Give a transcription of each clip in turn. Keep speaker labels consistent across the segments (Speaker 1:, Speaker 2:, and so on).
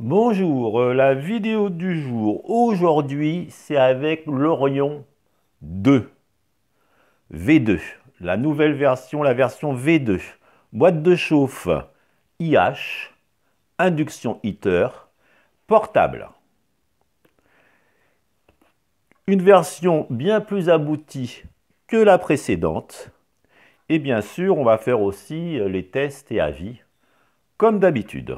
Speaker 1: Bonjour, euh, la vidéo du jour aujourd'hui c'est avec l'Orion 2 V2, la nouvelle version, la version V2, boîte de chauffe IH, induction heater, portable. Une version bien plus aboutie que la précédente et bien sûr on va faire aussi euh, les tests et avis comme d'habitude.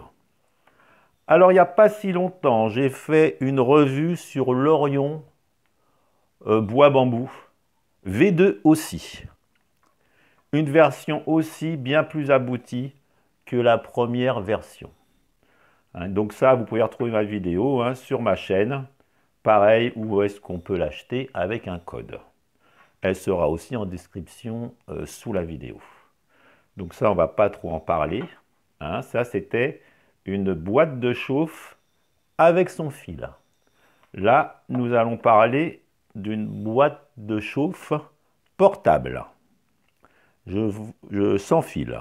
Speaker 1: Alors, il n'y a pas si longtemps, j'ai fait une revue sur l'Orion euh, bois-bambou. V2 aussi. Une version aussi bien plus aboutie que la première version. Hein, donc ça, vous pouvez retrouver ma vidéo hein, sur ma chaîne. Pareil, où est-ce qu'on peut l'acheter avec un code. Elle sera aussi en description euh, sous la vidéo. Donc ça, on va pas trop en parler. Hein, ça, c'était une boîte de chauffe avec son fil. Là, nous allons parler d'une boîte de chauffe portable. Je, sans fil.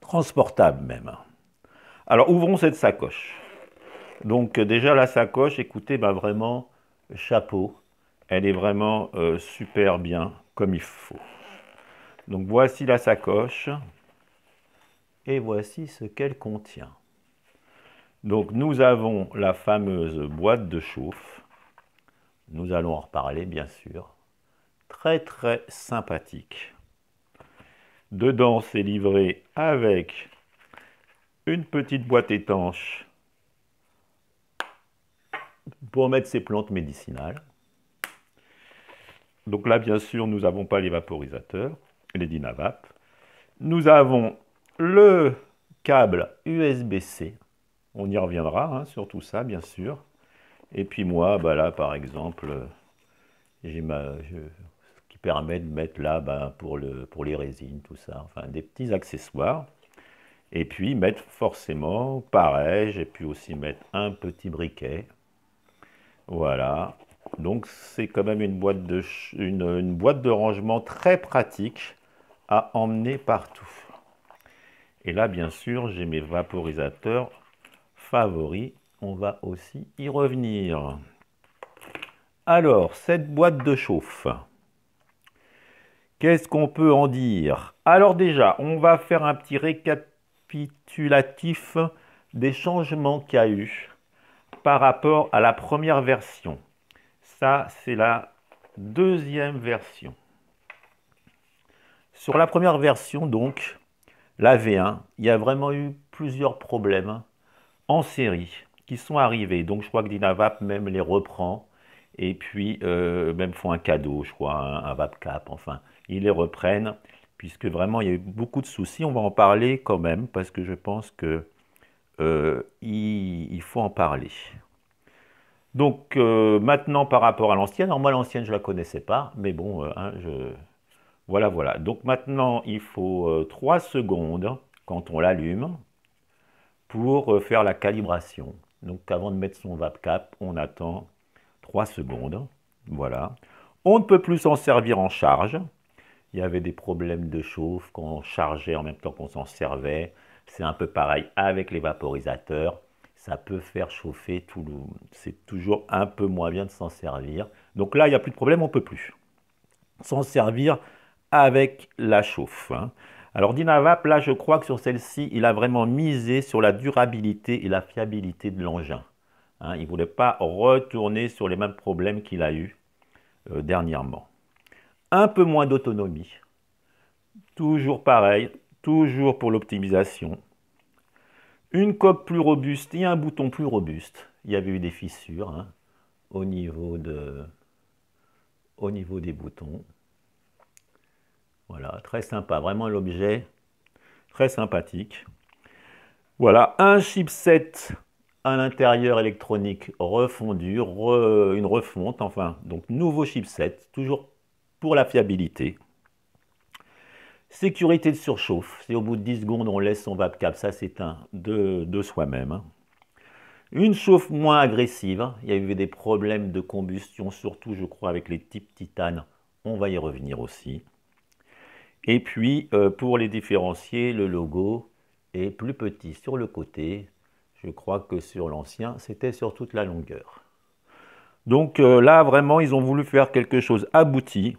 Speaker 1: Transportable même. Alors, ouvrons cette sacoche. Donc déjà la sacoche, écoutez, bah, vraiment chapeau. Elle est vraiment euh, super bien comme il faut. Donc voici la sacoche et voici ce qu'elle contient. Donc nous avons la fameuse boîte de chauffe. Nous allons en reparler bien sûr. Très très sympathique. Dedans c'est livré avec une petite boîte étanche pour mettre ses plantes médicinales. Donc là bien sûr nous n'avons pas les vaporisateurs, les dynavap. Nous avons le câble USB-C on y reviendra hein, sur tout ça, bien sûr. Et puis moi, bah là, par exemple, euh, j'ai ma, ce qui permet de mettre là bah, pour, le, pour les résines, tout ça, enfin des petits accessoires. Et puis mettre forcément, pareil, j'ai pu aussi mettre un petit briquet. Voilà. Donc c'est quand même une boîte, de une boîte de rangement très pratique à emmener partout. Et là, bien sûr, j'ai mes vaporisateurs favoris. On va aussi y revenir. Alors, cette boîte de chauffe, qu'est-ce qu'on peut en dire Alors déjà, on va faire un petit récapitulatif des changements qu'il y a eu par rapport à la première version. Ça, c'est la deuxième version. Sur la première version, donc, la V1, il y a vraiment eu plusieurs problèmes en série qui sont arrivés. Donc je crois que DynaVap même les reprend et puis euh, même font un cadeau, je crois, un, VapCap, enfin, ils les reprennent puisque vraiment il y a eu beaucoup de soucis. On va en parler quand même parce que je pense que euh, il, faut en parler. Donc euh, maintenant par rapport à l'ancienne, alors moi l'ancienne je la connaissais pas, mais bon, hein, voilà voilà. Donc maintenant il faut 3 secondes quand on l'allume pour euh, faire la calibration. Donc avant de mettre son cap, on attend 3 secondes. Voilà. On ne peut plus s'en servir en charge. Il y avait des problèmes de chauffe quand on chargeait en même temps qu'on s'en servait. C'est un peu pareil avec les vaporisateurs. Ça peut faire chauffer tout le... C'est toujours un peu moins bien de s'en servir. Donc là, il n'y a plus de problème, on peut plus. S'en servir avec la chauffe. Hein. Alors Dynavap, là, je crois que sur celle-ci, il a vraiment misé sur la durabilité et la fiabilité de l'engin. Hein, il ne voulait pas retourner sur les mêmes problèmes qu'il a eu euh, dernièrement. Un peu moins d'autonomie. Toujours pareil, toujours pour l'optimisation. Une coque plus robuste et un bouton plus robuste. Il y avait eu des fissures hein, au niveau des boutons. Voilà, très sympa, vraiment l'objet très sympathique. Voilà, un chipset à l'intérieur électronique refondu, une refonte, enfin, donc nouveau chipset, toujours pour la fiabilité. Sécurité de surchauffe, si au bout de 10 secondes on laisse son cap, ça s'éteint de, soi-même. Une chauffe moins agressive, il y a eu des problèmes de combustion, surtout je crois avec les types titane, on va y revenir aussi. Et puis, euh, pour les différencier, le logo est plus petit sur le côté. Je crois que sur l'ancien, c'était sur toute la longueur. Donc euh, là, vraiment, ils ont voulu faire quelque chose abouti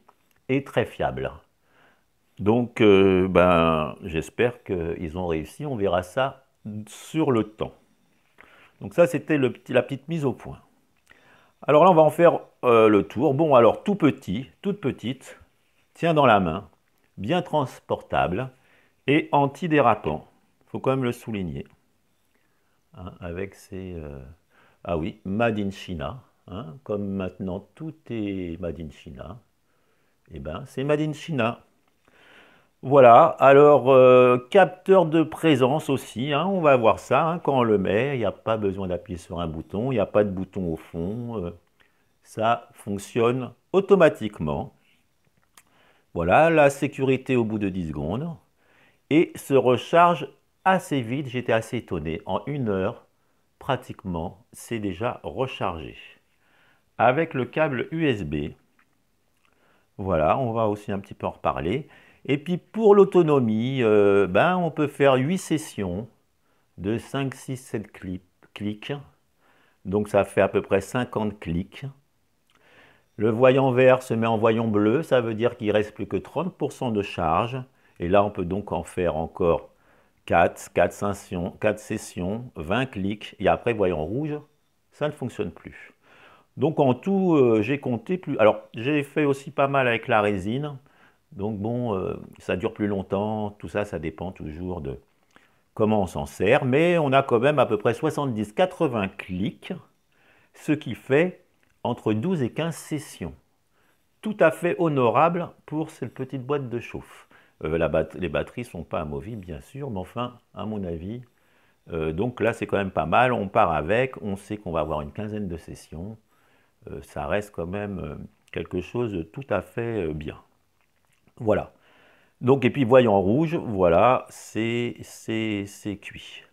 Speaker 1: et très fiable. Donc, euh, ben, j'espère qu'ils ont réussi. On verra ça sur le temps. Donc ça, c'était la petite mise au point. Alors là, on va en faire le tour. Bon, alors tout petit, toute petite, tiens dans la main bien transportable et antidérapant. Il faut quand même le souligner. Hein, avec ces... Euh, ah oui, Made in China. Hein, comme maintenant tout est Made in China, eh bien c'est Made in China. Voilà, alors euh, capteur de présence aussi, hein, on va voir ça quand on le met, il n'y a pas besoin d'appuyer sur un bouton, il n'y a pas de bouton au fond, euh, ça fonctionne automatiquement. Voilà, la sécurité au bout de 10 secondes. Et se recharge assez vite, j'étais assez étonné. En une heure, pratiquement, c'est déjà rechargé. Avec le câble USB, voilà, on va aussi un petit peu en reparler. Et puis pour l'autonomie, euh, ben on peut faire 8 sessions de 5, 6, 7 clics. Donc ça fait à peu près 50 clics. Le voyant vert se met en voyant bleu, ça veut dire qu'il reste plus que 30% de charge. Et là, on peut donc en faire encore 4, 4 sessions, sessions 20 clics. Et après, voyant rouge, ça ne fonctionne plus. Donc en tout, euh, j'ai compté plus... Alors, j'ai fait aussi pas mal avec la résine. Donc bon, euh, ça dure plus longtemps. Tout ça, ça dépend toujours de comment on s'en sert. Mais on a quand même à peu près 70-80 clics, ce qui fait entre 12 et 15 sessions. Tout à fait honorable pour cette petite boîte de chauffe. Euh, les batteries sont pas amovibles, bien sûr, mais enfin, à mon avis, euh, donc là, c'est quand même pas mal. On part avec, on sait qu'on va avoir une quinzaine de sessions. Euh, ça reste quand même quelque chose de tout à fait bien. Voilà. Donc, et puis, voyant rouge, voilà, c'est cuit.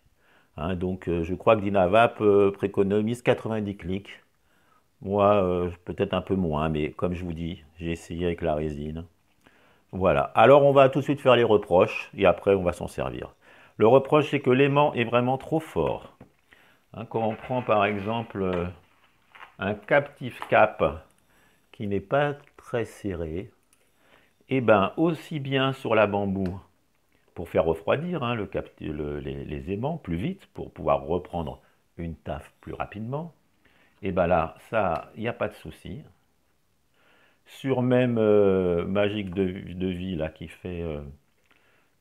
Speaker 1: Hein, donc, je crois que Dinavap préconise 90 clics moi, euh, peut-être un peu moins, mais comme je vous dis, j'ai essayé avec la résine. Voilà. Alors, on va tout de suite faire les reproches et après, on va s'en servir. Le reproche, c'est que l'aimant est vraiment trop fort. Hein, quand on prend par exemple euh, un captif cap qui n'est pas très serré, et eh bien aussi bien sur la bambou pour faire refroidir hein, les, les aimants plus vite, pour pouvoir reprendre une taffe plus rapidement, et bien là, ça, il n'y a pas de souci. Sur même euh, Magique de, Vie, là, qui fait, euh,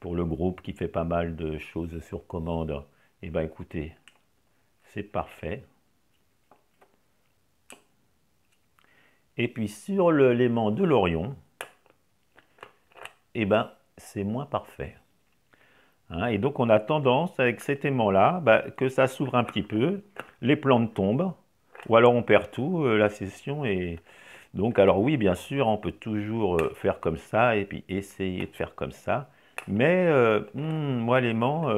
Speaker 1: pour le groupe, qui fait pas mal de choses sur commande, et eh bien écoutez, c'est parfait. Et puis sur l'élément de l'Orion, et eh ben, c'est moins parfait. Hein, et donc on a tendance avec cet aimant-là bah, que ça s'ouvre un petit peu, les plantes tombent, ou alors on perd tout, euh, la session est... Donc, alors oui, bien sûr, on peut toujours euh, faire comme ça et puis essayer de faire comme ça. Mais euh, hmm, moi, l'aimant,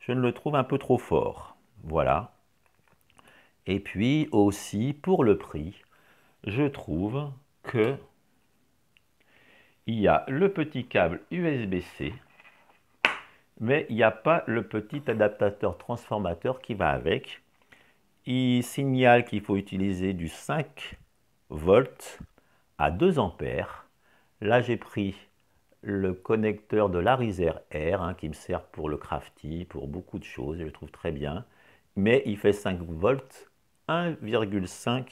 Speaker 1: je ne le trouve un peu trop fort. Voilà. Et puis aussi, pour le prix, je trouve que il y a le petit câble USB-C, mais il n'y a pas le petit adaptateur transformateur qui va avec il signale qu'il faut utiliser du 5 volts à 2 ampères. Là, j'ai pris le connecteur de l'Ariser R, hein, qui me sert pour le crafty, pour beaucoup de choses, je le trouve très bien. Mais il fait 5 volts, 1,5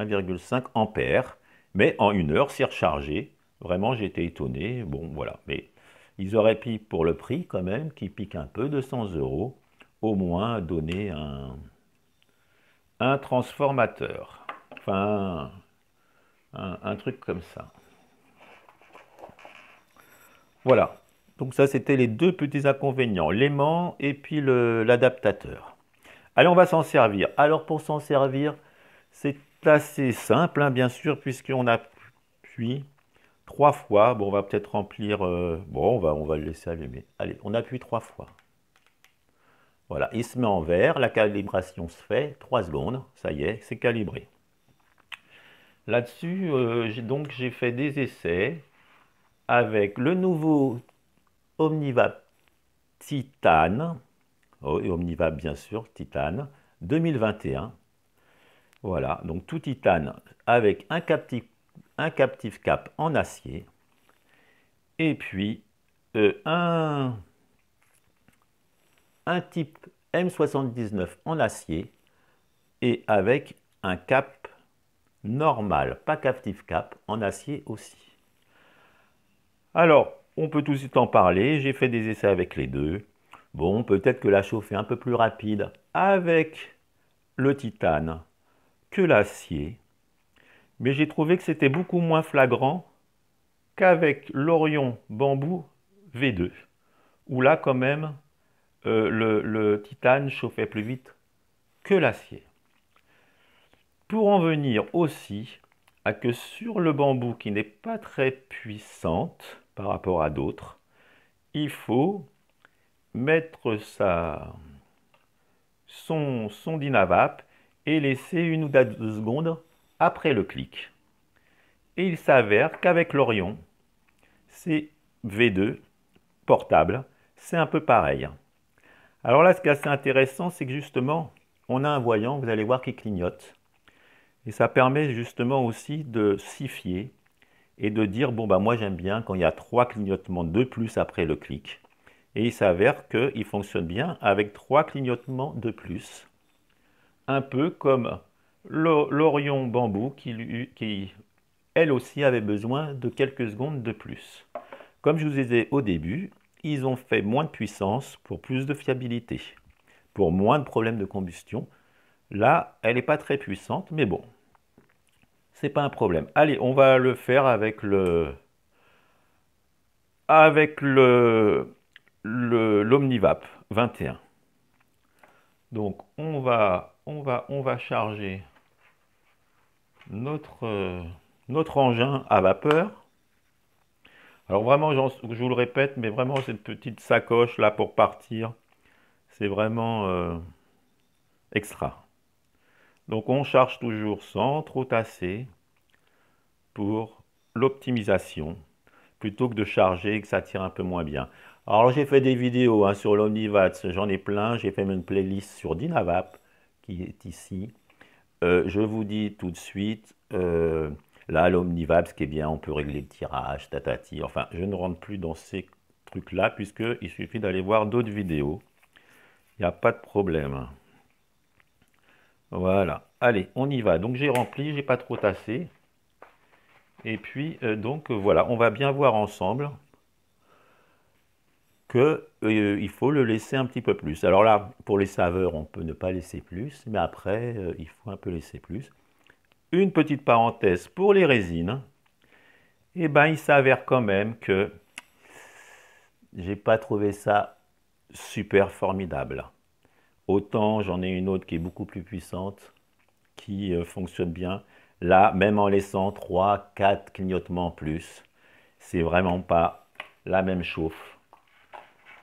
Speaker 1: 1,5 ampères, mais en une heure, c'est rechargé. Vraiment, j'étais étonné. Bon, voilà. Mais ils auraient pris pour le prix, quand même, qui pique un peu, 200 euros au moins donner un, un transformateur. Enfin, un, truc comme ça. Voilà. Donc ça, c'était les deux petits inconvénients. L'aimant et puis l'adaptateur. Allez, on va s'en servir. Alors pour s'en servir, c'est assez simple, hein, bien sûr, puisqu'on appuie trois fois. Bon, on va peut-être remplir... Euh, bon, on va, on va le laisser Mais Allez, on appuie trois fois. Voilà, il se met en vert, la calibration se fait, 3 secondes, ça y est, c'est calibré. Là-dessus, euh, donc j'ai fait des essais avec le nouveau Omnivap Titane, oh, OmniVap bien sûr, Titane, 2021. Voilà, donc tout titane avec un captif, cap en acier, et puis euh, un un type M79 en acier et avec un cap normal, pas captive cap, en acier aussi. Alors, on peut tout de suite en parler, j'ai fait des essais avec les deux. Bon, peut-être que la chauffe est un peu plus rapide avec le titane que l'acier, mais j'ai trouvé que c'était beaucoup moins flagrant qu'avec l'Orion Bambou V2, où là quand même euh, le, titane chauffait plus vite que l'acier. Pour en venir aussi à que sur le bambou qui n'est pas très puissante par rapport à d'autres, il faut mettre son, son dynavap et laisser une ou deux secondes après le clic. Et il s'avère qu'avec l'Orion, c'est V2 portable, c'est un peu pareil. Alors là, ce qui est assez intéressant, c'est que justement, on a un voyant, vous allez voir, qui clignote. Et ça permet justement aussi de s'y fier et de dire, bon, bah, moi j'aime bien quand il y a trois clignotements de plus après le clic. Et il s'avère qu'il fonctionne bien avec trois clignotements de plus. Un peu comme l'Orion bambou qui, elle aussi, avait besoin de quelques secondes de plus. Comme je vous disais au début, ils ont fait moins de puissance pour plus de fiabilité, pour moins de problèmes de combustion. Là, elle n'est pas très puissante, mais bon, c'est pas un problème. Allez, on va le faire avec le avec le l'Omnivap 21. Donc on va on va on va charger notre notre engin à vapeur alors vraiment, je vous le répète, mais vraiment cette petite sacoche là pour partir, c'est vraiment euh, extra. Donc on charge toujours sans trop tasser pour l'optimisation, plutôt que de charger et que ça tire un peu moins bien. Alors j'ai fait des vidéos hein, sur l'Omnivats, j'en ai plein, j'ai fait une playlist sur Dynavap qui est ici. Euh, je vous dis tout de suite, euh, Là, l'Omnivab, ce qui est bien, on peut régler le tirage, tatati. Enfin, je ne rentre plus dans ces trucs-là, puisqu'il suffit d'aller voir d'autres vidéos. Il n'y a pas de problème. Voilà. Allez, on y va. Donc, j'ai rempli, j'ai pas trop tassé. Et puis, euh, donc, voilà, on va bien voir ensemble qu'il euh, faut le laisser un petit peu plus. Alors là, pour les saveurs, on peut ne pas laisser plus, mais après, euh, il faut un peu laisser plus une petite parenthèse pour les résines, Et eh ben, il s'avère quand même que j'ai pas trouvé ça super formidable. Autant j'en ai une autre qui est beaucoup plus puissante, qui euh, fonctionne bien. Là, même en laissant 3, 4 clignotements en plus, c'est vraiment pas la même chauffe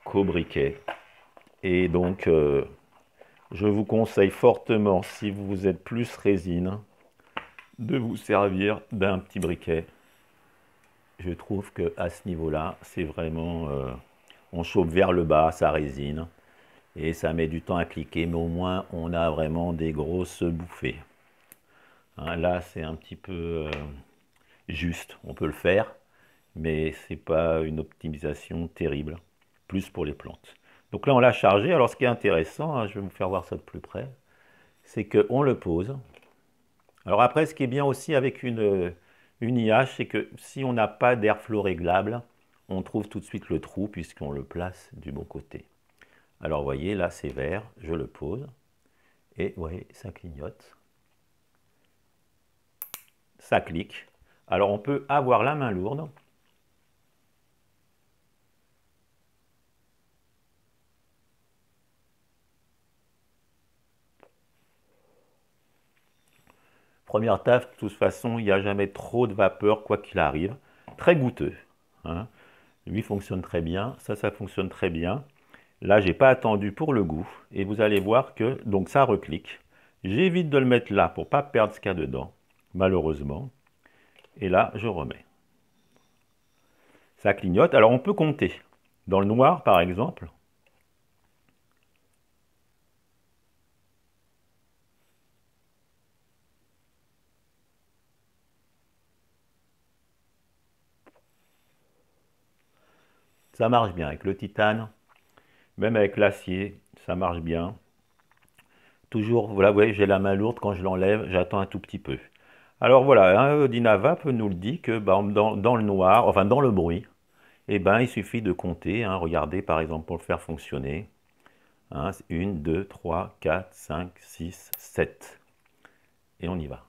Speaker 1: qu'au briquet. Et donc, euh, je vous conseille fortement, si vous êtes plus résine, de vous servir d'un petit briquet. Je trouve que à ce niveau-là, c'est vraiment... Euh, on chauffe vers le bas ça résine et ça met du temps à cliquer, mais au moins on a vraiment des grosses bouffées. Hein, là, c'est un petit peu euh, juste, on peut le faire, mais c'est pas une optimisation terrible, plus pour les plantes. Donc là, on l'a chargé. Alors, ce qui est intéressant, hein, je vais vous faire voir ça de plus près, c'est qu'on le pose, alors après, ce qui est bien aussi avec une, IH, euh, c'est que si on n'a pas d'airflow réglable, on trouve tout de suite le trou puisqu'on le place du bon côté. Alors vous voyez, là c'est vert, je le pose, et vous voyez, ça clignote, ça clique. Alors on peut avoir la main lourde, Première taf, de toute façon, il n'y a jamais trop de vapeur, quoi qu'il arrive. Très goûteux. Hein. Lui fonctionne très bien, ça, ça fonctionne très bien. Là, j'ai pas attendu pour le goût. Et vous allez voir que, donc ça reclique. J'évite de le mettre là pour pas perdre ce qu'il y a dedans, malheureusement. Et là, je remets. Ça clignote. Alors, on peut compter. Dans le noir, par exemple, ça marche bien. Avec le titane, même avec l'acier, ça marche bien. Toujours, voilà, vous voyez, j'ai la main lourde, quand je l'enlève, j'attends un tout petit peu. Alors voilà, hein, nous le dit que bah, dans, le noir, enfin dans le bruit, eh ben, il suffit de compter. Hein, regardez par exemple pour le faire fonctionner. 1, 2, 3, 4, 5, 6, 7. Et on y va.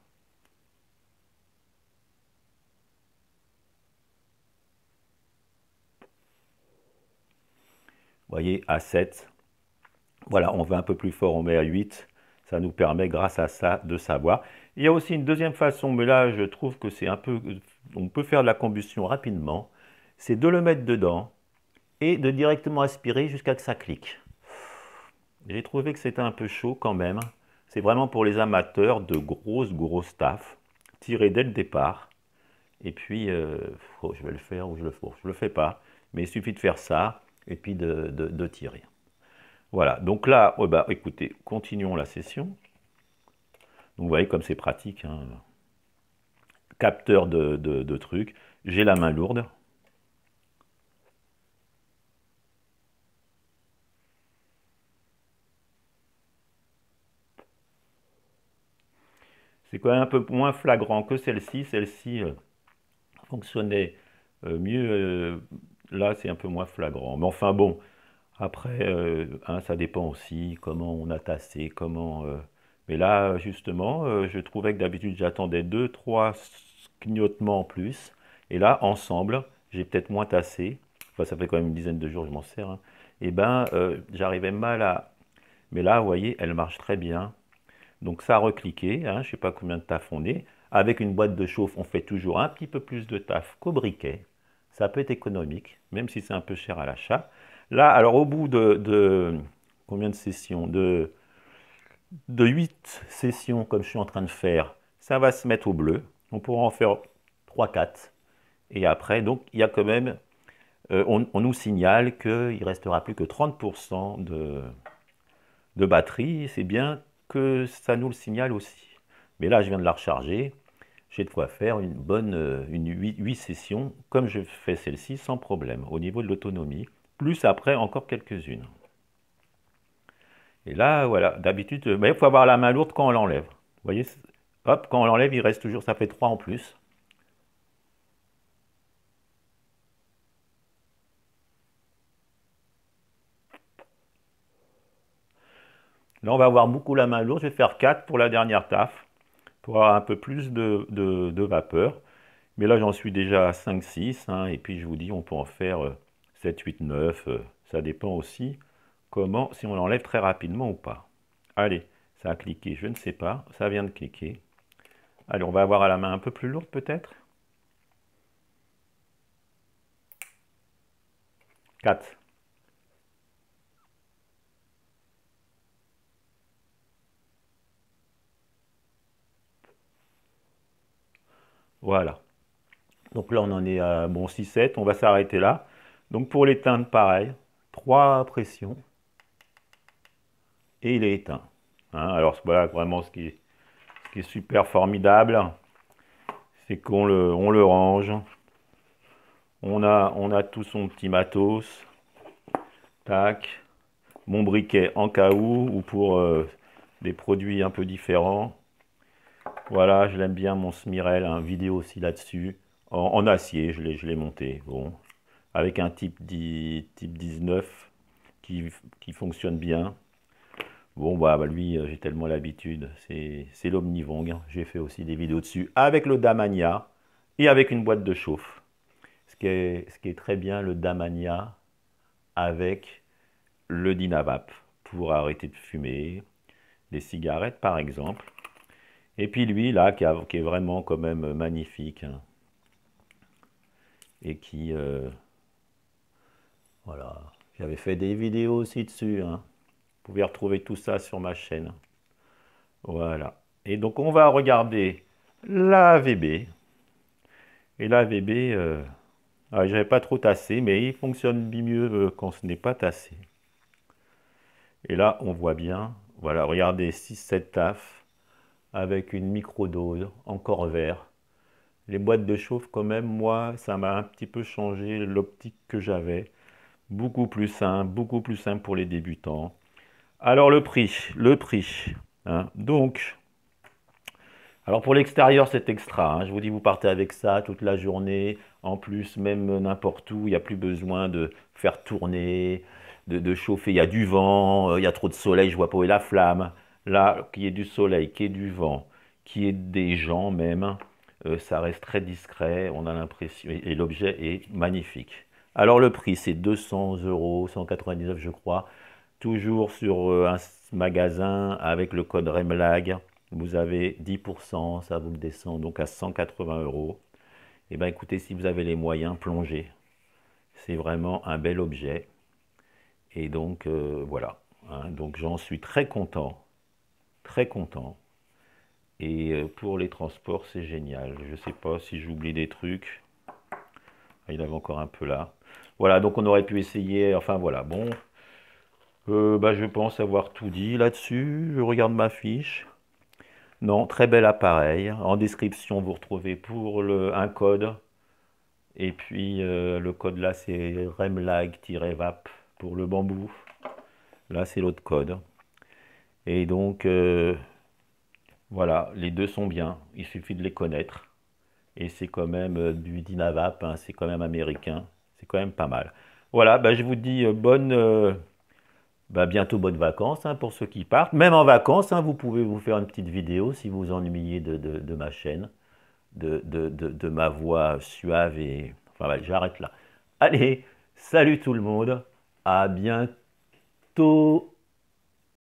Speaker 1: voyez, à 7 Voilà, on va un peu plus fort, on met à 8 Ça nous permet, grâce à ça, de savoir. Il y a aussi une deuxième façon, mais là, je trouve que c'est un peu... On peut faire de la combustion rapidement. C'est de le mettre dedans et de directement aspirer jusqu'à ce que ça clique. J'ai trouvé que c'était un peu chaud quand même. C'est vraiment pour les amateurs de grosses, grosses taffes, Tiré dès le départ. Et puis, euh, oh, je vais le faire ou je le, je le fais pas. Mais il suffit de faire ça et puis de, tirer. Voilà, donc là, oh bah, écoutez, continuons la session. Donc vous voyez comme c'est pratique. Hein. Capteur de, trucs. J'ai la main lourde. C'est quand même un peu moins flagrant que celle-ci. Celle-ci euh, fonctionnait euh, mieux. Euh, Là, c'est un peu moins flagrant. Mais enfin, bon, après, euh, hein, ça dépend aussi comment on a tassé, comment. Euh. Mais là, justement, euh, je trouvais que d'habitude, j'attendais deux, trois clignotements en plus. Et là, ensemble, j'ai peut-être moins tassé. Enfin, ça fait quand même une dizaine de jours, je m'en sers. Et hein. eh ben, j'arrivais mal à. Mais là, vous voyez, elle marche très bien. Donc, ça a recliqué. Hein, je ne sais pas combien de taf on est. Avec une boîte de chauffe, on fait toujours un petit peu plus de taf qu'au briquet. Ça peut être économique même si c'est un peu cher à l'achat. Là, alors au bout de, combien de sessions de, 8 sessions comme je suis en train de faire, ça va se mettre au bleu. On pourra en faire 3-4. Et après, donc il y a quand même, euh, on, nous signale qu'il restera plus que 30% de, de batterie. C'est bien que ça nous le signale aussi. Mais là, je viens de la recharger j'ai de quoi faire une bonne euh, une 8, sessions, comme je fais celle-ci, sans problème, au niveau de l'autonomie, plus après encore quelques-unes. Et là, voilà, d'habitude, euh, il faut avoir la main lourde quand on l'enlève. Vous voyez, hop, quand on l'enlève, il reste toujours, ça fait 3 en plus. Là, on va avoir beaucoup la main lourde, je vais faire 4 pour la dernière taf pour avoir un peu plus de, vapeur. Mais là, j'en suis déjà à 5, 6. Hein, et puis, je vous dis, on peut en faire 7, 8, 9. Ça dépend aussi comment, si on l'enlève très rapidement ou pas. Allez, ça a cliqué, je ne sais pas. Ça vient de cliquer. Allez, on va avoir à la main un peu plus lourde peut-être. 4. Voilà. Donc là, on en est à bon 6-7. On va s'arrêter là. Donc pour l'éteindre, pareil. 3 pressions. Et il est éteint. Hein, alors voilà vraiment ce qui, est, super formidable. C'est qu'on le, on le range. On a, tout son petit matos. Tac. Mon briquet en cas où, ou pour euh, des produits un peu différents. Voilà, je l'aime bien, mon Smirel, un vidéo aussi là-dessus. En, acier, je l'ai monté. Avec un type, type 19 qui, fonctionne bien. Bon, bah, bah lui, euh, j'ai tellement l'habitude. C'est l'Omnivong. J'ai fait aussi des vidéos dessus avec le Damania et avec une boîte de chauffe. Ce qui est, ce qui est très bien, le Damania avec le Dinavap pour arrêter de fumer. Les cigarettes, par exemple. Et puis lui, là, qui, est vraiment quand même magnifique. Hein. Et qui... Euh, voilà. J'avais fait des vidéos aussi dessus. Hein. Vous pouvez retrouver tout ça sur ma chaîne. Voilà. Et donc on va regarder la VB. Et la VB, euh, ah, j'avais pas trop tassé, mais il fonctionne bien mieux euh, quand ce n'est pas tassé. Et là, on voit bien, voilà, regardez 6-7 taf avec une micro dose, encore vert. Les boîtes de chauffe, quand même, moi, ça m'a un petit peu changé l'optique que j'avais. Beaucoup plus simple, beaucoup plus simple pour les débutants. Alors le prix, le prix. Hein. Donc, alors pour l'extérieur, c'est extra. Hein. Je vous dis, vous partez avec ça toute la journée. En plus, même n'importe où, il n'y a plus besoin de faire tourner, de, chauffer. Il y a du vent, euh, il y a trop de soleil, je vois pas où est la flamme. Là, qu'il y ait du soleil, qu'il y ait du vent, qu'il y ait des gens même, euh, ça reste très discret, on a l'impression, et, l'objet est magnifique. Alors le prix, c'est 200 euros, 199 je crois, toujours sur euh, un magasin avec le code REMLAG, vous avez 10%, ça vous descend donc à 180 euros. Et eh bien écoutez, si vous avez les moyens, plongez. C'est vraiment un bel objet. Et donc euh, voilà, hein. donc j'en suis très content très content. Et euh, pour les transports, c'est génial. Je sais pas si j'oublie des trucs. Ah, il avait encore un peu là. Voilà, donc on aurait pu essayer. Enfin voilà, bon. Euh, bah, je pense avoir tout dit là-dessus. Je regarde ma fiche. Non, très bel appareil. En description, vous retrouvez pour le, un code. Et puis euh, le code là, c'est remlag-vap pour le bambou. Là, c'est l'autre code. Et donc, euh, voilà, les deux sont bien, il suffit de les connaître. Et c'est quand même euh, du Dinavap, hein, c'est quand même américain, c'est quand même pas mal. Voilà, bah, je vous dis euh, bonne, bah, bientôt bonnes vacances hein, pour ceux qui partent. Même en vacances, hein, vous pouvez vous faire une petite vidéo si vous vous ennuyez de, ma chaîne, de, ma voix suave et... Enfin, bah, j'arrête là. Allez, salut tout le monde, à bientôt